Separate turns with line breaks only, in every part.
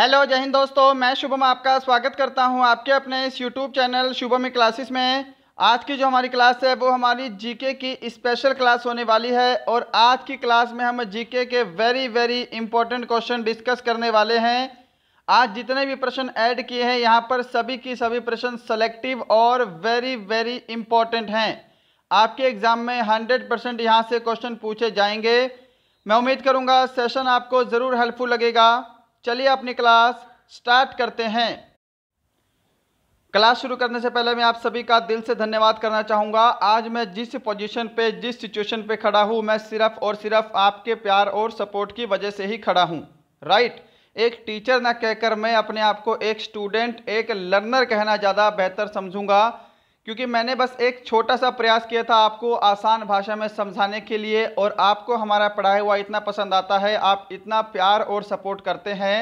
hello जय हिंद दोस्तों मैं शुभम आपका स्वागत करता हूं आपके अपने इस यूट्यूब चैनल शुभम क्लासेस में आज की जो हमारी क्लास है वो हमारी जीके की स्पेशल क्लास होने वाली है और आज की क्लास में हम जीके के very very important question discuss करने वाले हैं आज जितने भी प्रश्न ऐड किए हैं यहाँ पर सभी की सभी प्रश्न सेलेक्टिव और वेरी वेरी इंपॉर्टेंट हैं आपके एग्ज़ाम में हंड्रेड परसेंट यहाँ से क्वेश्चन पूछे जाएंगे मैं उम्मीद करूँगा सेशन आपको ज़रूर हेल्पफुल लगेगा चलिए अपनी क्लास स्टार्ट करते हैं क्लास शुरू करने से पहले मैं आप सभी का दिल से धन्यवाद करना चाहूँगा आज मैं जिस पोजीशन पे जिस सिचुएशन पे खड़ा हूँ मैं सिर्फ और सिर्फ आपके प्यार और सपोर्ट की वजह से ही खड़ा हूँ राइट एक टीचर ना कहकर मैं अपने आप को एक स्टूडेंट एक लर्नर कहना ज़्यादा बेहतर समझूंगा क्योंकि मैंने बस एक छोटा सा प्रयास किया था आपको आसान भाषा में समझाने के लिए और आपको हमारा पढ़ाया हुआ इतना पसंद आता है आप इतना प्यार और सपोर्ट करते हैं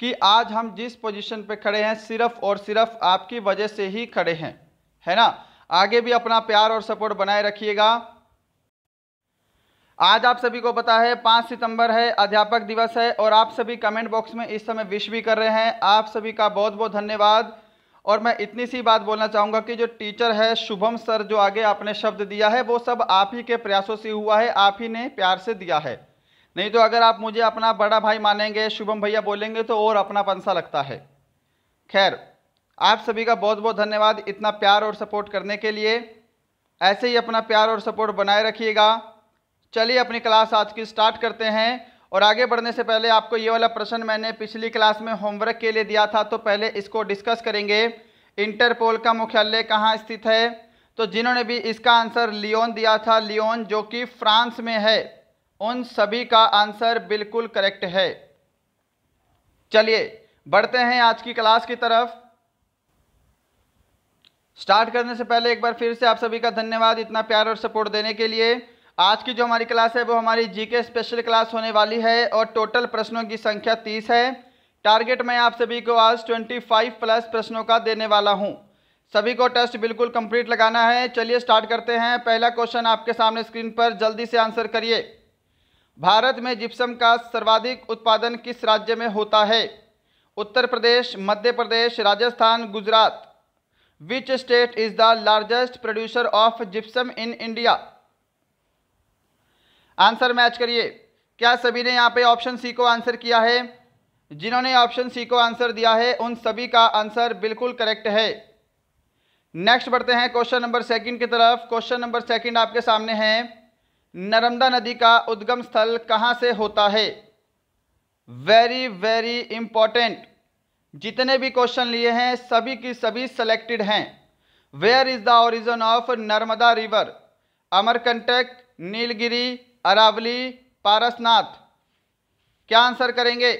कि आज हम जिस पोजीशन पे खड़े हैं सिर्फ और सिर्फ आपकी वजह से ही खड़े हैं है ना आगे भी अपना प्यार और सपोर्ट बनाए रखिएगा आज आप सभी को पता है पाँच सितंबर है अध्यापक दिवस है और आप सभी कमेंट बॉक्स में इस समय विश भी कर रहे हैं आप सभी का बहुत बहुत धन्यवाद और मैं इतनी सी बात बोलना चाहूँगा कि जो टीचर है शुभम सर जो आगे आपने शब्द दिया है वो सब आप ही के प्रयासों से हुआ है आप ही ने प्यार से दिया है नहीं तो अगर आप मुझे अपना बड़ा भाई मानेंगे शुभम भैया बोलेंगे तो और अपना पंसा लगता है खैर आप सभी का बहुत बहुत धन्यवाद इतना प्यार और सपोर्ट करने के लिए ऐसे ही अपना प्यार और सपोर्ट बनाए रखिएगा चलिए अपनी क्लास आज की स्टार्ट करते हैं और आगे बढ़ने से पहले आपको ये वाला प्रश्न मैंने पिछली क्लास में होमवर्क के लिए दिया था तो पहले इसको डिस्कस करेंगे इंटरपोल का मुख्यालय कहाँ स्थित है तो जिन्होंने भी इसका आंसर लियोन दिया था लियोन जो कि फ्रांस में है उन सभी का आंसर बिल्कुल करेक्ट है चलिए बढ़ते हैं आज की क्लास की तरफ स्टार्ट करने से पहले एक बार फिर से आप सभी का धन्यवाद इतना प्यार और सपोर्ट देने के लिए आज की जो हमारी क्लास है वो हमारी जीके स्पेशल क्लास होने वाली है और टोटल प्रश्नों की संख्या तीस है टारगेट मैं आप सभी को आज ट्वेंटी फाइव प्लस प्रश्नों का देने वाला हूँ सभी को टेस्ट बिल्कुल कंप्लीट लगाना है चलिए स्टार्ट करते हैं पहला क्वेश्चन आपके सामने स्क्रीन पर जल्दी से आंसर करिए भारत में जिप्सम का सर्वाधिक उत्पादन किस राज्य में होता है Uttar Pradesh Madhya Pradesh Rajasthan Gujarat which state is the largest producer of gypsum in India answer match करिए क्या सभी ने यहाँ पे ऑप्शन सी को आंसर किया है जिन्होंने ऑप्शन सी को आंसर दिया है उन सभी का आंसर बिल्कुल करेक्ट है नेक्स्ट बढ़ते हैं क्वेश्चन नंबर सेकंड की तरफ क्वेश्चन नंबर सेकंड आपके सामने है नर्मदा नदी का उद्गम स्थल कहाँ से होता है वेरी वेरी इंपॉर्टेंट जितने भी क्वेश्चन लिए हैं सभी की सभी सेलेक्टेड हैं where is the origin of Narmada river Amarkantak Nilgiri Aravali Parasnath क्या आंसर करेंगे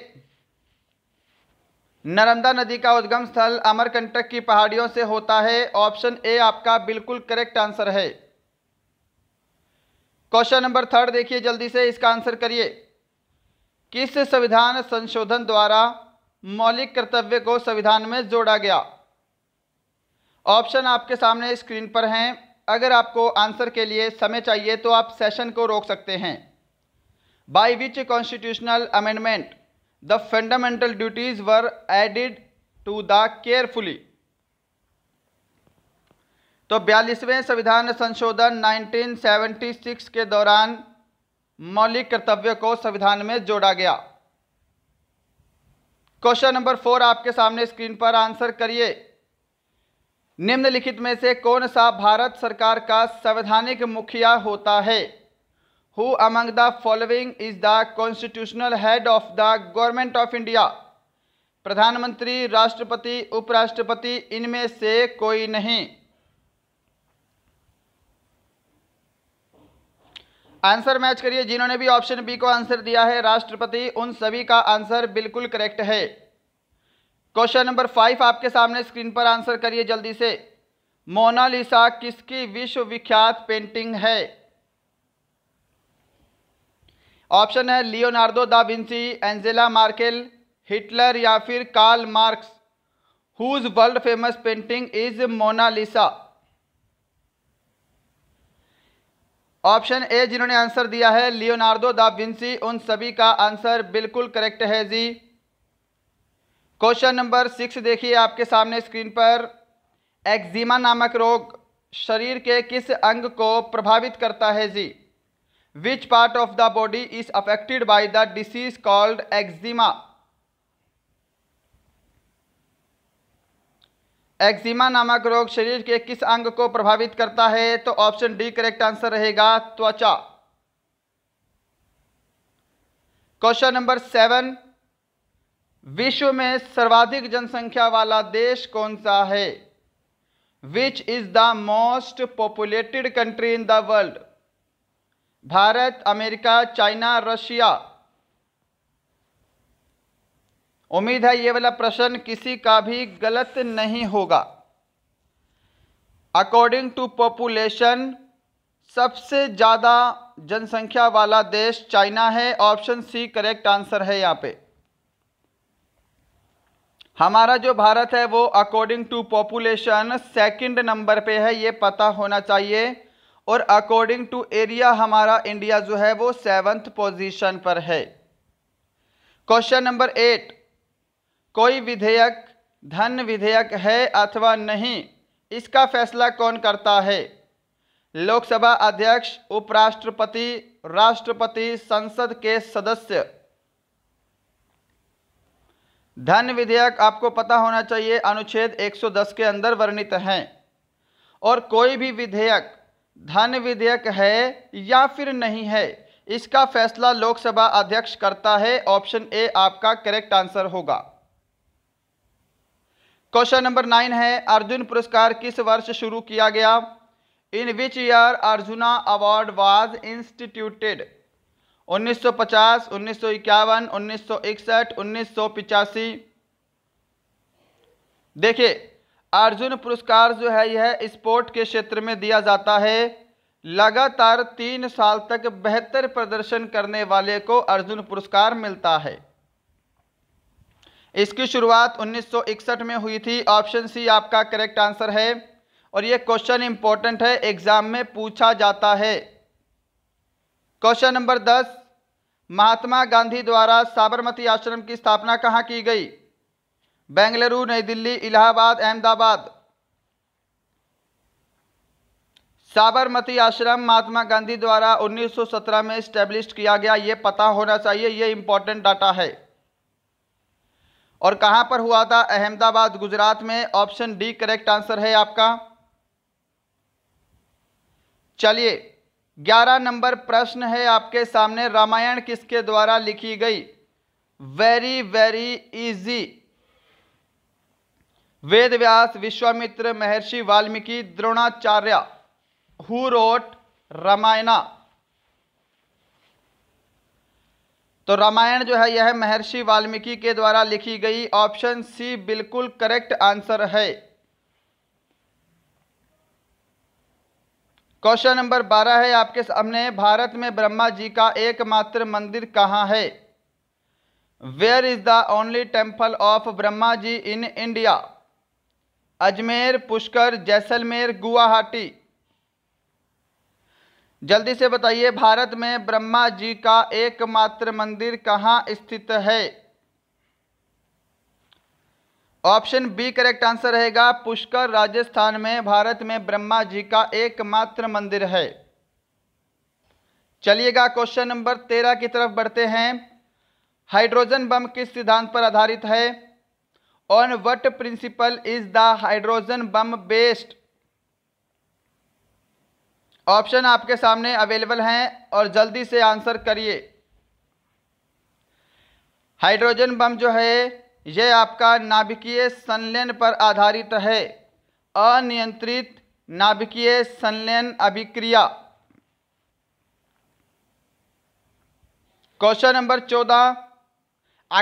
नर्मदा नदी का उद्गम स्थल अमरकंटक की पहाड़ियों से होता है ऑप्शन ए आपका बिल्कुल करेक्ट आंसर है क्वेश्चन नंबर थर्ड देखिए जल्दी से इसका आंसर करिए किस संविधान संशोधन द्वारा मौलिक कर्तव्य को संविधान में जोड़ा गया ऑप्शन आपके सामने स्क्रीन पर हैं अगर आपको आंसर के लिए समय चाहिए तो आप सेशन को रोक सकते हैं by which constitutional amendment the fundamental duties were added to the carefully तो बयालीसवें संविधान संशोधन 1976 के दौरान मौलिक कर्तव्य को संविधान में जोड़ा गया क्वेश्चन नंबर फोर आपके सामने स्क्रीन पर आंसर करिए निम्नलिखित में से कौन सा भारत सरकार का संवैधानिक मुखिया होता है who among the following is the constitutional head of the government of India प्रधानमंत्री राष्ट्रपति उपराष्ट्रपति इनमें से कोई नहीं आंसर मैच करिए जिन्होंने भी ऑप्शन बी को आंसर दिया है राष्ट्रपति उन सभी का आंसर बिल्कुल करेक्ट है क्वेश्चन नंबर फाइव आपके सामने स्क्रीन पर आंसर करिए जल्दी से मोनालिसा किसकी विश्वविख्यात पेंटिंग है ऑप्शन है Leonardo da Vinci Angela Merkel Hitler या फिर Karl Marx whose world famous painting is Mona Lisa option A जिन्होंने आंसर दिया है लियोनार्डो दा विंसी उन सभी का आंसर बिल्कुल करेक्ट है जी क्वेश्चन नंबर सिक्स देखिए आपके सामने स्क्रीन पर एक्जिमा नामक रोग शरीर के किस अंग को प्रभावित करता है जी which part of the body is affected by the disease called eczema eczema नामक रोग शरीर के किस अंग को प्रभावित करता है तो ऑप्शन डी करेक्ट आंसर रहेगा त्वचा क्वेश्चन नंबर सेवन विश्व में सर्वाधिक जनसंख्या वाला देश कौन सा है which is the most populated country in the world Bharat America China Russia उम्मीद है ये वाला प्रश्न किसी का भी गलत नहीं होगा अकॉर्डिंग टू पॉपुलेशन सबसे ज़्यादा जनसंख्या वाला देश चाइना है ऑप्शन सी करेक्ट आंसर है यहाँ पे हमारा जो भारत है वो अकॉर्डिंग टू पॉपुलेशन सेकंड नंबर पे है ये पता होना चाहिए और अकॉर्डिंग टू एरिया हमारा इंडिया जो है वो सेवन्थ पोजीशन पर है क्वेश्चन नंबर एट कोई विधेयक धन विधेयक है अथवा नहीं इसका फैसला कौन करता है लोकसभा अध्यक्ष उपराष्ट्रपति राष्ट्रपति संसद के सदस्य धन विधेयक आपको पता होना चाहिए अनुच्छेद 110 के अंदर वर्णित हैं और कोई भी विधेयक धन विधेयक है या फिर नहीं है इसका फैसला लोकसभा अध्यक्ष करता है ऑप्शन ए आपका करेक्ट आंसर होगा क्वेश्चन नंबर नाइन है अर्जुन पुरस्कार किस वर्ष शुरू किया गया in which year Arjuna award was instituted उन्नीस सौ पचास उन्नीस सौ इक्यावन उन्नीस सौ इकसठ उन्नीस सौ पिचासी देखिए अर्जुन पुरस्कार जो है यह स्पोर्ट के क्षेत्र में दिया जाता है लगातार तीन साल तक बेहतर प्रदर्शन करने वाले को अर्जुन पुरस्कार मिलता है इसकी शुरुआत 1961 में हुई थी ऑप्शन सी आपका करेक्ट आंसर है और ये क्वेश्चन इंपॉर्टेंट है एग्ज़ाम में पूछा जाता है क्वेश्चन नंबर दस महात्मा गांधी द्वारा साबरमती आश्रम की स्थापना कहाँ की गई बेंगलुरु नई दिल्ली इलाहाबाद अहमदाबाद साबरमती आश्रम महात्मा गांधी द्वारा 1917 में स्टैब्लिश किया गया ये पता होना चाहिए ये इंपॉर्टेंट डाटा है और कहाँ पर हुआ था अहमदाबाद गुजरात में ऑप्शन डी करेक्ट आंसर है आपका चलिए ग्यारह नंबर प्रश्न है आपके सामने रामायण किसके द्वारा लिखी गई very very easy Ved Vyas Vishwamitra Maharshi Valmiki Dronacharya who wrote Ramayana तो रामायण जो है यह महर्षि वाल्मीकि के द्वारा लिखी गई ऑप्शन सी बिल्कुल करेक्ट आंसर है क्वेश्चन नंबर बारह है आपके सामने भारत में ब्रह्मा जी का एकमात्र मंदिर कहाँ है where is the only temple of Brahma ji in India Ajmer Pushkar Jaisalmer Guwahati जल्दी से बताइए भारत में ब्रह्मा जी का एकमात्र मंदिर कहाँ स्थित है ऑप्शन बी करेक्ट आंसर रहेगा पुष्कर राजस्थान में भारत में ब्रह्मा जी का एकमात्र मंदिर है चलिएगा क्वेश्चन नंबर तेरह की तरफ बढ़ते हैं हाइड्रोजन बम किस सिद्धांत पर आधारित है on what principle is the hydrogen bomb based option आपके सामने अवेलेबल हैं और जल्दी से आंसर करिए हाइड्रोजन बम जो है ये आपका नाभिकीय संलयन पर आधारित है अनियंत्रित नाभिकीय संलयन अभिक्रिया क्वेश्चन नंबर चौदह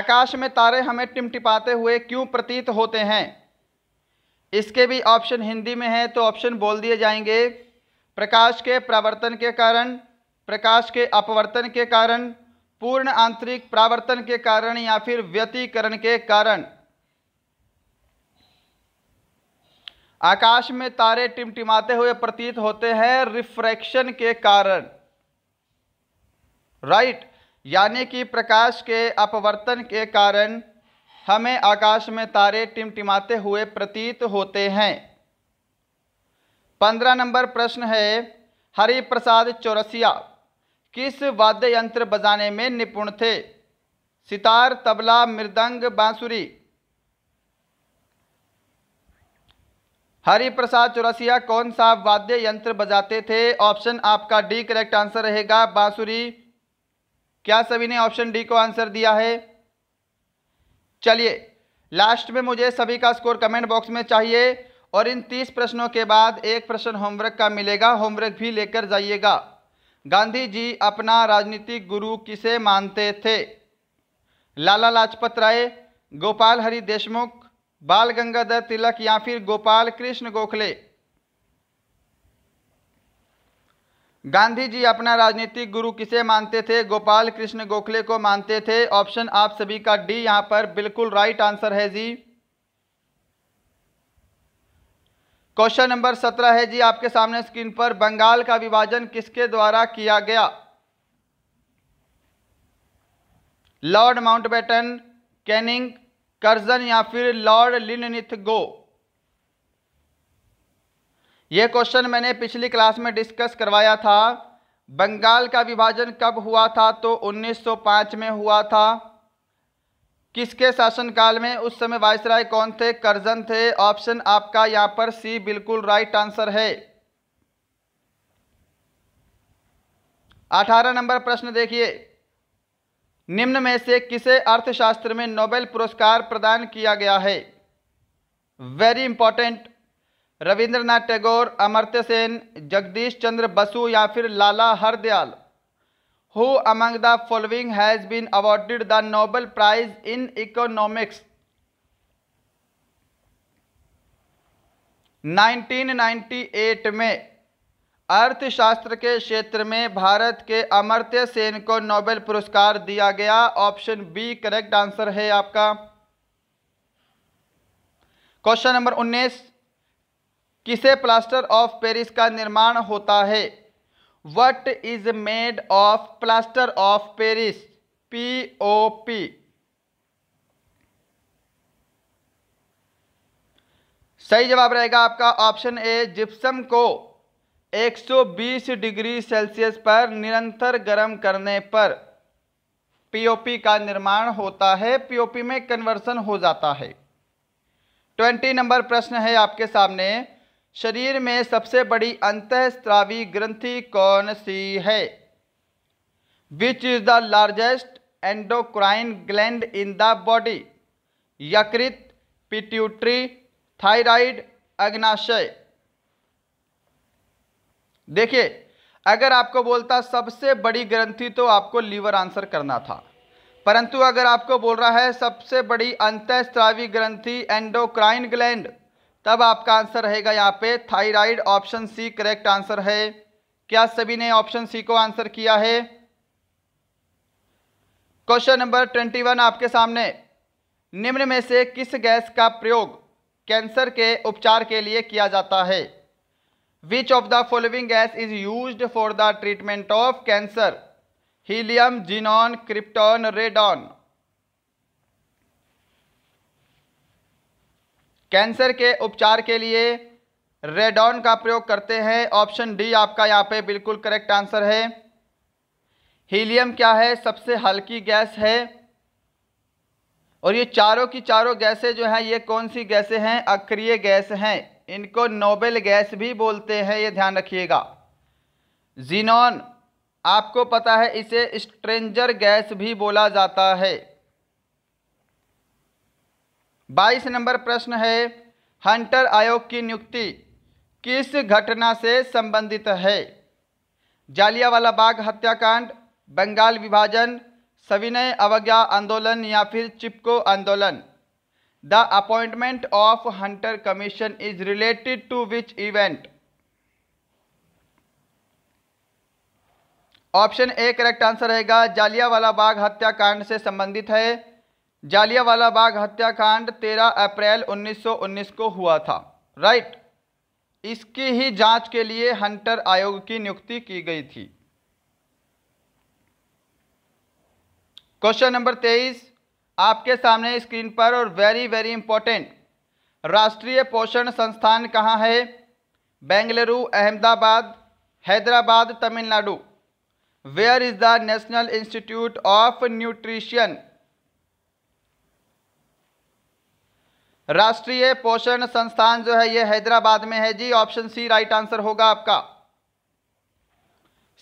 आकाश में तारे हमें टिमटिपाते हुए क्यों प्रतीत होते हैं इसके भी ऑप्शन हिंदी में है तो ऑप्शन बोल दिए जाएंगे प्रकाश के प्रवर्तन के कारण प्रकाश के अपवर्तन के कारण पूर्ण आंतरिक प्रावर्तन के कारण या फिर व्यतीकरण के कारण आकाश में तारे टिमटिमाते हुए प्रतीत होते हैं रिफ्रैक्शन के कारण राइट यानी कि प्रकाश के अपवर्तन के कारण हमें आकाश में तारे टिमटिमाते हुए प्रतीत होते हैं पंद्रह नंबर प्रश्न है हरिप्रसाद चौरसिया किस वाद्य यंत्र बजाने में निपुण थे सितार तबला मृदंग बांसुरी हरिप्रसाद चौरसिया कौन सा वाद्य यंत्र बजाते थे ऑप्शन आपका डी करेक्ट आंसर रहेगा बांसुरी क्या सभी ने ऑप्शन डी को आंसर दिया है चलिए लास्ट में मुझे सभी का स्कोर कमेंट बॉक्स में चाहिए और इन तीस प्रश्नों के बाद एक प्रश्न होमवर्क का मिलेगा होमवर्क भी लेकर जाइएगा गांधी जी अपना राजनीतिक गुरु किसे मानते थे लाला लाजपत राय गोपाल हरि देशमुख बाल गंगाधर तिलक या फिर गोपाल कृष्ण गोखले गांधी जी अपना राजनीतिक गुरु किसे मानते थे गोपाल कृष्ण गोखले को मानते थे ऑप्शन आप सभी का डी यहाँ पर बिल्कुल राइट आंसर है जी क्वेश्चन नंबर सत्रह है जी आपके सामने स्क्रीन पर बंगाल का विभाजन किसके द्वारा किया गया लॉर्ड माउंटबेटन कैनिंग कर्जन या फिर लॉर्ड लिननिथ गो ये क्वेश्चन मैंने पिछली क्लास में डिस्कस करवाया था बंगाल का विभाजन कब हुआ था तो 1905 में हुआ था किसके शासनकाल में उस समय वायसराय कौन थे करजन थे ऑप्शन आपका यहाँ पर सी बिल्कुल राइट आंसर है अठारह नंबर प्रश्न देखिए निम्न में से किसे अर्थशास्त्र में नोबेल पुरस्कार प्रदान किया गया है वेरी इंपॉर्टेंट रविंद्रनाथ टैगोर अमर्त्य सेन जगदीश चंद्र बसु या फिर Lala Hardayal who among the following has been awarded the Nobel prize in economics 1998 में अर्थशास्त्र के क्षेत्र में भारत के अमर्त्य सेन को नोबेल पुरस्कार दिया गया ऑप्शन बी करेक्ट आंसर है आपका क्वेश्चन नंबर 19 किसे प्लास्टर ऑफ पेरिस का निर्माण होता है what is made of plaster of Paris P O P सही जवाब रहेगा आपका ऑप्शन ए जिप्सम को 120 डिग्री सेल्सियस पर निरंतर गर्म करने पर पीओपी का निर्माण होता है पीओपी में कन्वर्सन हो जाता है ट्वेंटी नंबर प्रश्न है आपके सामने शरीर में सबसे बड़ी अंतःस्त्रावी ग्रंथि कौन सी है which is the largest endocrine gland in the body यकृत पिट्यूटरी थायराइड अग्नाशय देखिए अगर आपको बोलता सबसे बड़ी ग्रंथि तो आपको लीवर आंसर करना था परंतु अगर आपको बोल रहा है सबसे बड़ी अंतःस्त्रावी ग्रंथि एंडोक्राइन ग्लैंड तब आपका आंसर रहेगा यहाँ पे thyroid option C correct answer है क्या सभी ने ऑप्शन सी को आंसर किया है क्वेश्चन नंबर ट्वेंटी वन आपके सामने निम्न में से किस गैस का प्रयोग कैंसर के उपचार के लिए किया जाता है which of the following gas is use for the treatment of cancer helium xenon krypton radon cancer के उपचार के लिए रेडॉन का प्रयोग करते हैं ऑप्शन डी आपका यहाँ पे बिल्कुल करेक्ट आंसर है हीलियम क्या है सबसे हल्की गैस है और ये चारों की चारों गैसें जो हैं ये कौन सी गैसें हैं अक्रिय गैस हैं इनको नोबेल गैस भी बोलते हैं ये ध्यान रखिएगा जीनॉन आपको पता है इसे स्ट्रेंजर गैस भी बोला जाता है बाईस नंबर प्रश्न है हंटर आयोग की नियुक्ति किस घटना से संबंधित है जालियावाला बाग हत्याकांड बंगाल विभाजन सविनय अवज्ञा आंदोलन या फिर चिपको आंदोलन the appointment of Hunter commission is related to which event option A correct answer रहेगा जालियावाला बाग हत्याकांड से संबंधित है जालियावाला बाग हत्याकांड 13 अप्रैल 1919 को हुआ था राइट इसकी ही जांच के लिए हंटर आयोग की नियुक्ति की गई थी क्वेश्चन नंबर तेईस आपके सामने स्क्रीन पर और वेरी वेरी इंपॉर्टेंट राष्ट्रीय पोषण संस्थान कहाँ है Bengaluru Ahmedabad Hyderabad Tamil Nadu where is the national institute of nutrition राष्ट्रीय पोषण संस्थान जो है ये हैदराबाद में है जी ऑप्शन सी राइट आंसर होगा आपका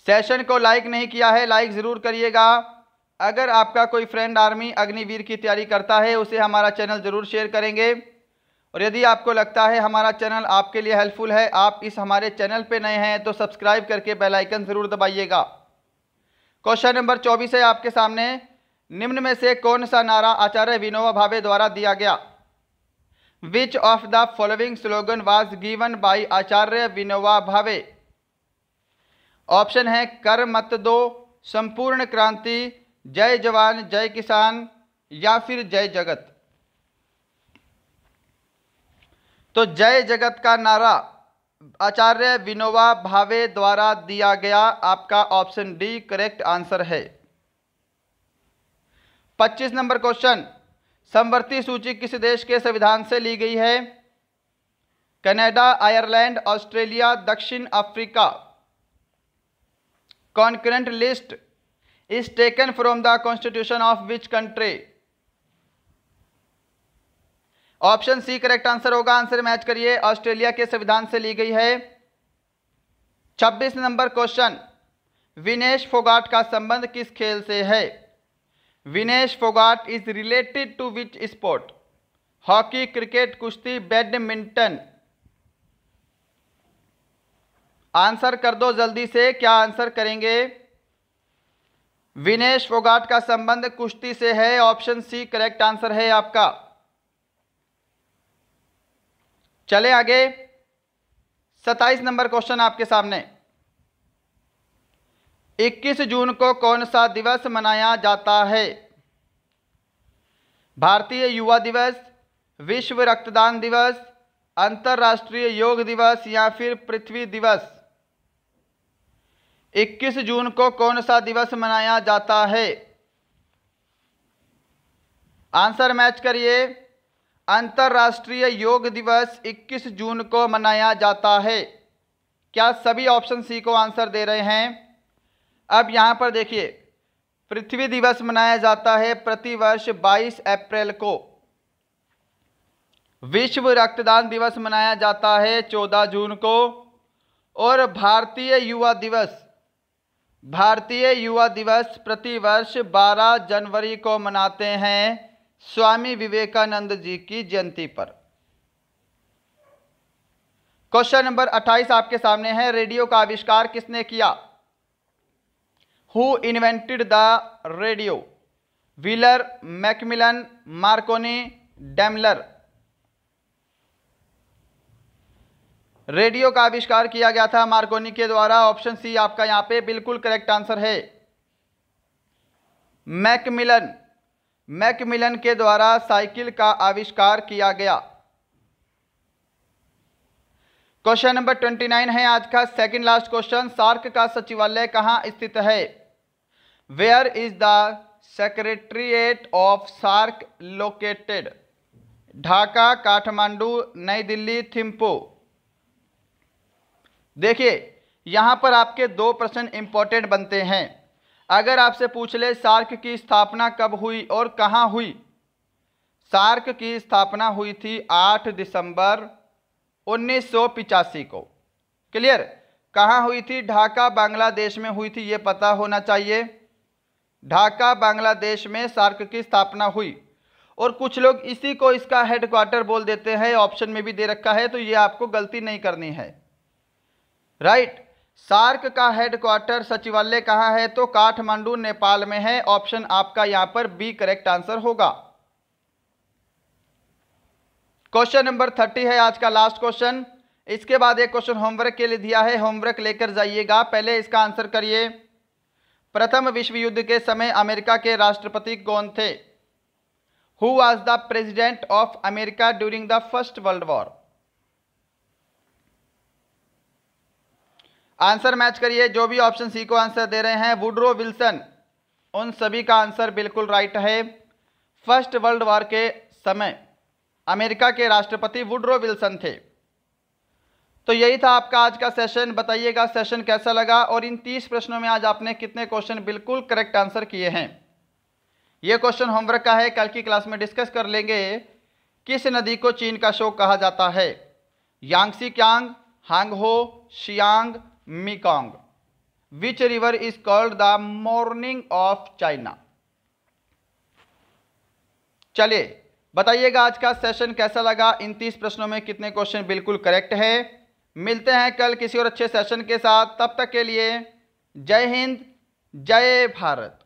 सेशन को लाइक नहीं किया है लाइक ज़रूर करिएगा अगर आपका कोई फ्रेंड आर्मी अग्निवीर की तैयारी करता है उसे हमारा चैनल ज़रूर शेयर करेंगे और यदि आपको लगता है हमारा चैनल आपके लिए हेल्पफुल है आप इस हमारे चैनल पे नए हैं तो सब्सक्राइब करके बेल आइकन ज़रूर दबाइएगा क्वेश्चन नंबर चौबीस है आपके सामने निम्न में से कौन सा नारा आचार्य विनोबा भावे द्वारा दिया गया which of the following slogan was given by Acharya Vinoba Bhave option है कर मत दो संपूर्ण क्रांति जय जवान जय किसान या फिर जय जगत तो जय जगत का नारा आचार्य विनोवा भावे द्वारा दिया गया आपका ऑप्शन डी करेक्ट आंसर है 25 नंबर क्वेश्चन समवर्ती सूची किस देश के संविधान से ली गई है कनाडा आयरलैंड ऑस्ट्रेलिया दक्षिण Africa concurrent list is taken from the constitution of which country option C correct answer होगा आंसर मैच करिए ऑस्ट्रेलिया के संविधान से ली गई है 26 नंबर क्वेश्चन विनेश फोगाट का संबंध किस खेल से है Vinesh Phogat is related to which sport hockey cricket कुश्ती बैडमिंटन आंसर कर दो जल्दी से क्या आंसर करेंगे विनेश फोगाट का संबंध कुश्ती से है ऑप्शन सी करेक्ट आंसर है आपका चले आगे सत्ताईस नंबर क्वेश्चन आपके सामने 21 जून को कौन सा दिवस मनाया जाता है भारतीय युवा दिवस विश्व रक्तदान दिवस अंतर्राष्ट्रीय योग दिवस या फिर पृथ्वी दिवस 21 जून को कौन सा दिवस मनाया जाता है आंसर मैच करिए अंतर्राष्ट्रीय योग दिवस 21 जून को मनाया जाता है क्या सभी ऑप्शन सी को आंसर दे रहे हैं अब यहाँ पर देखिए पृथ्वी दिवस मनाया जाता है प्रतिवर्ष 22 अप्रैल को विश्व रक्तदान दिवस मनाया जाता है 14 जून को और भारतीय युवा दिवस भारतीय युवा दिवस प्रतिवर्ष 12 जनवरी को मनाते हैं स्वामी विवेकानंद जी की जयंती पर क्वेश्चन नंबर 28 आपके सामने है रेडियो का आविष्कार किसने किया who invented the radio Wheeler Macmillan Marconi Daimler radio का आविष्कार किया गया था मार्कोनी के द्वारा ऑप्शन सी आपका यहां पे बिल्कुल करेक्ट आंसर है मैकमिलन मैकमिलन के द्वारा साइकिल का आविष्कार किया गया क्वेश्चन नंबर ट्वेंटी नाइन है आज का सेकंड लास्ट क्वेश्चन सार्क का सचिवालय कहां स्थित है where is the secretariat of SAARC located Dhaka Kathmandu Nai Delhi Thimphu देखिए यहाँ पर आपके दो प्रश्न इम्पोर्टेंट बनते हैं अगर आपसे पूछ ले सार्क की स्थापना कब हुई और कहाँ हुई सार्क की स्थापना हुई थी 8 दिसंबर उन्नीस को क्लियर कहाँ हुई थी ढाका बांग्लादेश में हुई थी ये पता होना चाहिए ढाका बांग्लादेश में सार्क की स्थापना हुई और कुछ लोग इसी को इसका हेडक्वार्टर बोल देते हैं ऑप्शन में भी दे रखा है तो ये आपको गलती नहीं करनी है राइट सार्क का हेडक्वार्टर सचिवालय कहाँ है तो काठमांडू नेपाल में है ऑप्शन आपका यहाँ पर बी करेक्ट आंसर होगा क्वेश्चन नंबर थर्टी है आज का लास्ट क्वेश्चन इसके बाद एक क्वेश्चन होमवर्क के लिए दिया है होमवर्क लेकर जाइएगा पहले इसका आंसर करिए प्रथम विश्व युद्ध के समय अमेरिका के राष्ट्रपति कौन थे who was the president of America during the first world war answer match करिए जो भी ऑप्शन सी को आंसर दे रहे हैं वुड्रो विल्सन उन सभी का आंसर बिल्कुल राइट है फर्स्ट वर्ल्ड वॉर के समय अमेरिका के राष्ट्रपति वुड्रो विल्सन थे तो यही था आपका आज का सेशन बताइएगा सेशन कैसा लगा और इन तीस प्रश्नों में आज आपने कितने क्वेश्चन बिल्कुल करेक्ट आंसर किए हैं ये क्वेश्चन होमवर्क का है कल की क्लास में डिस्कस कर लेंगे किस नदी को चीन का शोक कहा जाता है Yangtze Kiang Hwang Ho Xiang Mekong which river is called the mourning of China चलिए बताइएगा आज का सेशन कैसा लगा इन तीस प्रश्नों में कितने क्वेश्चन बिल्कुल करेक्ट है मिलते हैं कल किसी और अच्छे सेशन के साथ तब तक के लिए जय हिंद जय भारत